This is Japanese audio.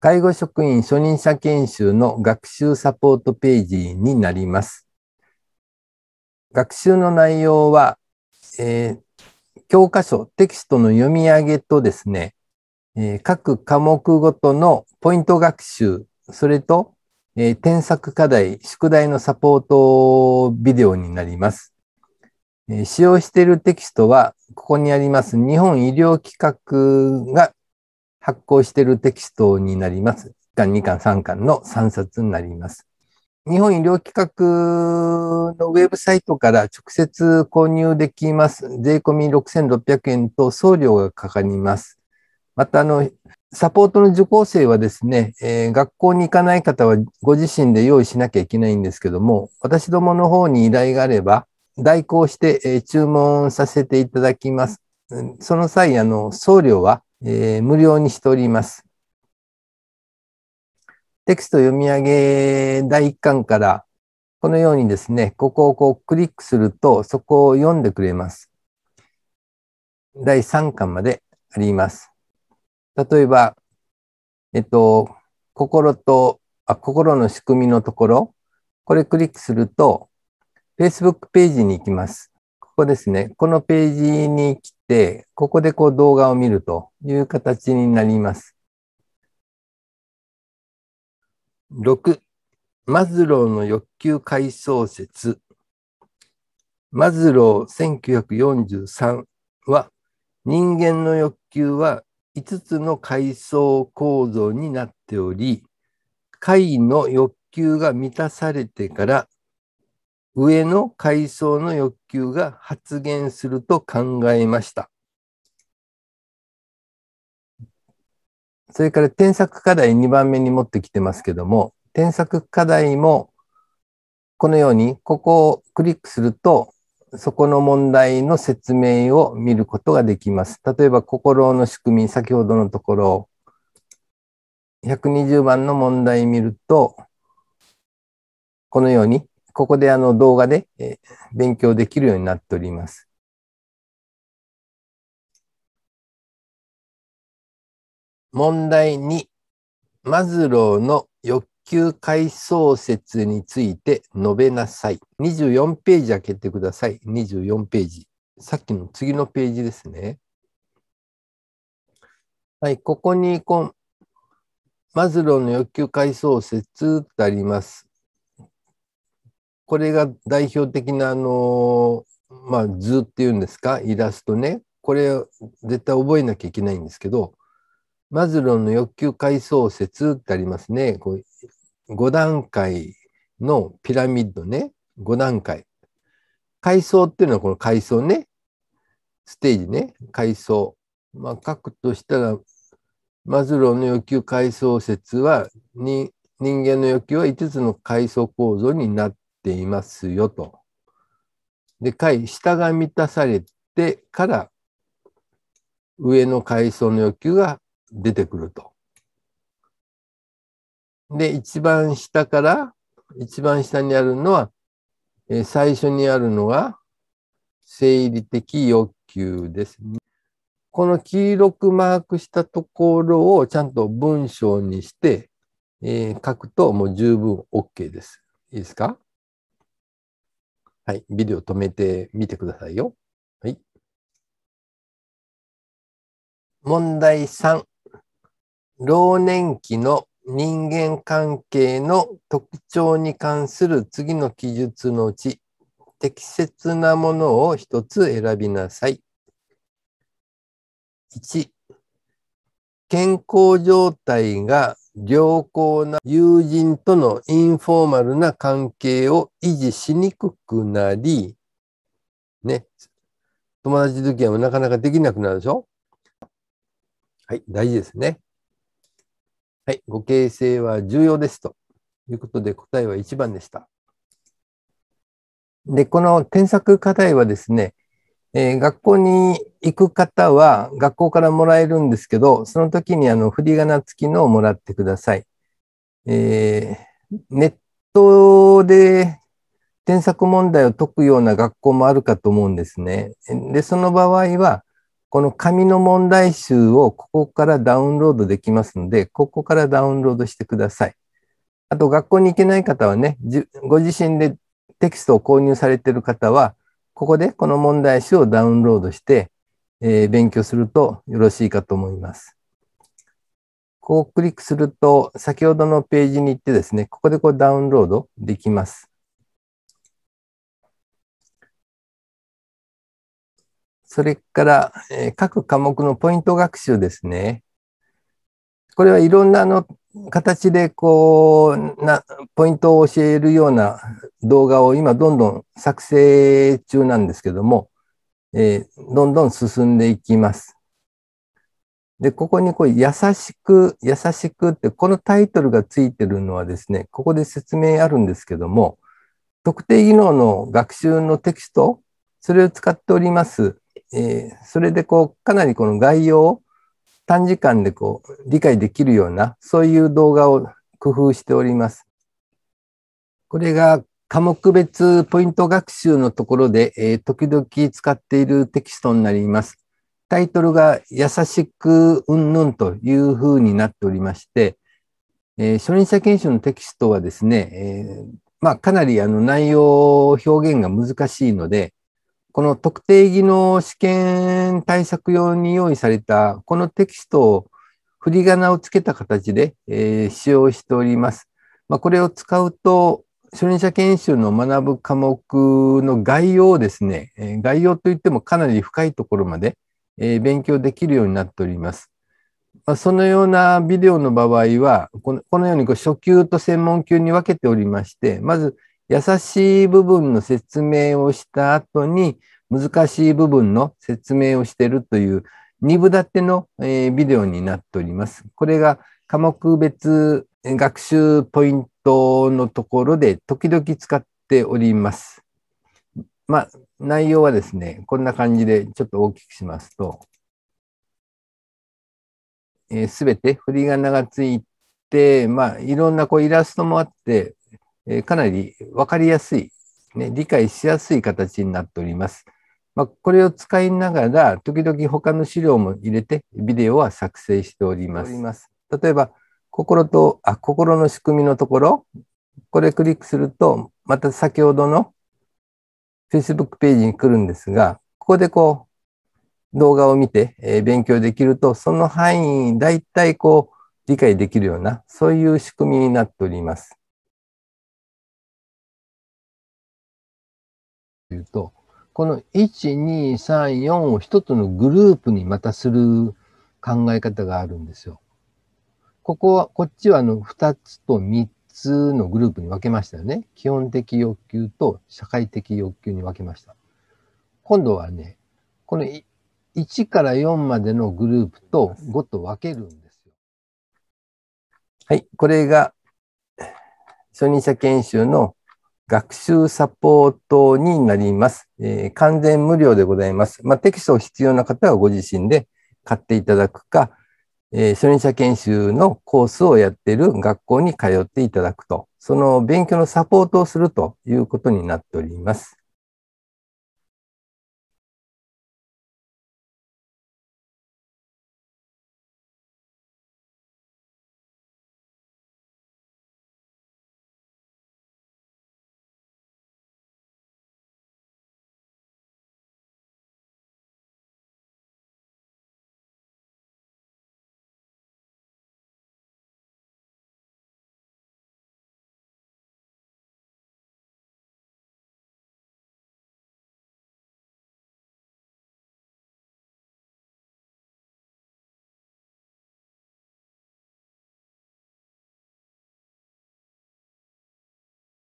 介護職員初任者研修の学習サポートページになります。学習の内容は、えー、教科書、テキストの読み上げとですね、えー、各科目ごとのポイント学習、それと、えー、添削課題、宿題のサポートビデオになります。え使用しているテキストは、ここにあります日本医療企画が発行しているテキストになります。1巻、2巻、3巻の3冊になります。日本医療企画のウェブサイトから直接購入できます。税込6600円と送料がかかります。また、あの、サポートの受講生はですね、えー、学校に行かない方はご自身で用意しなきゃいけないんですけども、私どもの方に依頼があれば、代行して、えー、注文させていただきます。その際、あの、送料はえー、無料にしております。テキスト読み上げ第1巻から、このようにですね、ここをこうクリックすると、そこを読んでくれます。第3巻まであります。例えば、えっと、心と、あ心の仕組みのところ、これクリックすると、Facebook ページに行きます。ここですね。このページに来、ここでこう動画を見るという形になります。6、マズローの欲求回想説。マズロー1943は、人間の欲求は5つの階層構造になっており、下の欲求が満たされてから、上の階層の欲球が発現すると考えました。それから添削課題2番目に持ってきてますけども、添削課題もこのように、ここをクリックすると、そこの問題の説明を見ることができます。例えば、心の仕組み、先ほどのところ、120番の問題見ると、このようにここであの動画で、え勉強できるようになっております。問題2、マズローの欲求階層説について述べなさい。24ページ開けてください。24ページ。さっきの次のページですね。はい、ここにこマズローの欲求階層説ってあります。これが代表的なあの、まあ、図っていうんですか、イラストね。これ絶対覚えなきゃいけないんですけど、マズローの欲求階層説ってありますね。こう5段階のピラミッドね。5段階。階層っていうのはこの階層ね。ステージね。階層。まあ、書くとしたら、マズローの欲求階層説はに、人間の欲求は5つの階層構造になってていますよと。で、階、下が満たされてから上の階層の欲求が出てくると。で、一番下から、一番下にあるのは、え最初にあるのが生理的欲求ですね。この黄色くマークしたところをちゃんと文章にして、えー、書くともう十分 OK です。いいですかはい、ビデオ止めてみてくださいよ。はい。問題3。老年期の人間関係の特徴に関する次の記述のうち、適切なものを一つ選びなさい。1、健康状態が良好な友人とのインフォーマルな関係を維持しにくくなり、ね、友達付き合いもなかなかできなくなるでしょはい、大事ですね。はい、互形成は重要ですということで答えは1番でした。で、この添削課題はですね、えー、学校に行く方は学校からもらえるんですけど、その時にあの振り仮名付きのをもらってください。えー、ネットで添削問題を解くような学校もあるかと思うんですね。で、その場合は、この紙の問題集をここからダウンロードできますので、ここからダウンロードしてください。あと、学校に行けない方はね、ご自身でテキストを購入されている方は、ここでこの問題集をダウンロードして、えー、勉強するとよろしいかと思います。こうクリックすると、先ほどのページに行ってですね、ここでこうダウンロードできます。それから、えー、各科目のポイント学習ですね。これはいろんなあの形でこうな、ポイントを教えるような動画を今どんどん作成中なんですけども、えー、どんどん進んでいきます。で、ここにこう、優しく、優しくって、このタイトルがついてるのはですね、ここで説明あるんですけども、特定技能の学習のテキスト、それを使っております。えー、それでこう、かなりこの概要を短時間でこう理解できるような、そういう動画を工夫しております。これが科目別ポイント学習のところで、えー、時々使っているテキストになります。タイトルが優しくうんぬんというふうになっておりまして、えー、初任者研修のテキストはですね、えー、まあ、かなりあの内容表現が難しいので、この特定技能試験対策用に用意されたこのテキストを振り仮名をつけた形で、えー、使用しております。まあ、これを使うと、初任者研修の学ぶ科目の概要をですね、えー、概要といってもかなり深いところまで、えー、勉強できるようになっております。まあ、そのようなビデオの場合は、このこのようにこう初級と専門級に分けておりまして、まず優しい部分の説明をした後に、難しい部分の説明をしているという二部立ての、えー、ビデオになっております。これが科目別学習ポイントのところで時々使っております。まあ、内容はですね、こんな感じでちょっと大きくしますと、す、えー、べ、て振り仮名がついて、まあ、いろんなこうイラストもあって、えかなり分かりやすい、ね、理解しやすい形になっております。まあ、これを使いながら、時々他の資料も入れて、ビデオは作成しております。例えば、心と、あ、心の仕組みのところ、これクリックすると、また先ほどの Facebook ページに来るんですが、ここでこう、動画を見て、え勉強できると、その範囲、だいたいこう、理解できるような、そういう仕組みになっております。いうと、この1234を一つのグループにまたする考え方があるんですよ。ここは、こっちはあの2つと3つのグループに分けましたよね。基本的欲求と社会的欲求に分けました。今度はね、この1から4までのグループと5と分けるんですよ。はい、これが初任者研修の学習サポートになります。えー、完全無料でございます。まあ、テキストを必要な方はご自身で買っていただくか、えー、初任者研修のコースをやっている学校に通っていただくと、その勉強のサポートをするということになっております。